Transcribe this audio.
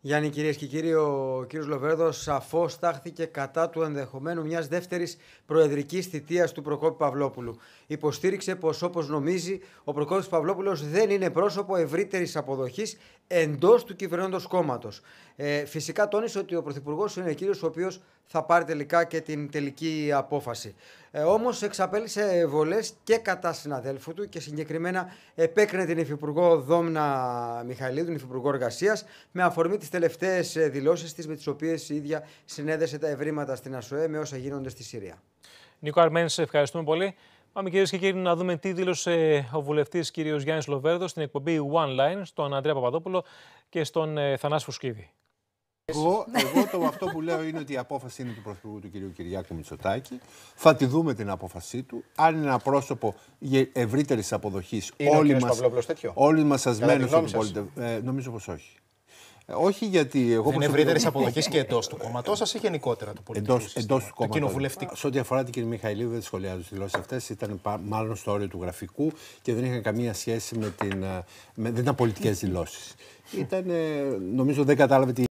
Γιάννη, κυρίες και κύριοι, ο κύριος Λοβέρδος σαφώς στάχθηκε κατά του ενδεχομένου μιας δεύτερης προεδρικής θητείας του Προκόπη Παυλόπουλου. Υποστήριξε πως, όπως νομίζει, ο Προκόπης Παυλόπουλος δεν είναι πρόσωπο ευρύτερης αποδοχής εντός του κυβερνώντος κόμματος. Ε, φυσικά τόνισε ότι ο Πρωθυπουργός είναι εκείνο ο οποίος θα πάρει τελικά και την τελική απόφαση. Ε, Όμως εξαπέλυσε βολές και κατά συναδέλφου του και συγκεκριμένα επέκρινε την Υφυπουργό Δόμνα Μιχαηλίδου, την Υφυπουργό Εργασίας, με αφορμή τις τελευταίες ε, δηλώσεις της, με τις οποίες η ίδια συνέδεσε τα ευρήματα στην ΑΣΟΕ με όσα γίνονται στη Συρία. Νίκο Αρμένης, σε ευχαριστούμε πολύ. Πάμε κυρίες και κύριοι να δούμε τι δήλωσε ο βουλευτής κ. Γιάννης Λοβέρδος στην εκπομπή One Line στον Αντρέα Παπαδόπουλο και στον ε, Θανά Φουσκίδη. Εγώ, εγώ το, αυτό που λέω είναι ότι η απόφαση είναι του Πρωθυπουργού του κυρίου Κυριάκου Μητσοτάκη. Θα τη δούμε την απόφασή του. Αν είναι ένα πρόσωπο ευρύτερης αποδοχής, όλοι μα όλοι μας ασμένους στον πολίτε. Ε, νομίζω πως όχι. Ε, όχι γιατί εγώ. Είναι ευρύτερης αποδοχής και εντός του κόμματός σα ή γενικότερα του πολιτικού. Εντός του κόμματο. Σε ό,τι αφορά την κυρία Μιχαηλίδη δεν σχολιάζω τις δηλώσεις αυτές. Ήταν μάλλον στο όριο του γραφικού και δεν είχαν καμία σχέση με την. Ε, δεν ήταν πολιτικές δηλώσει. Ήταν, νομίζω δεν κατάλαβε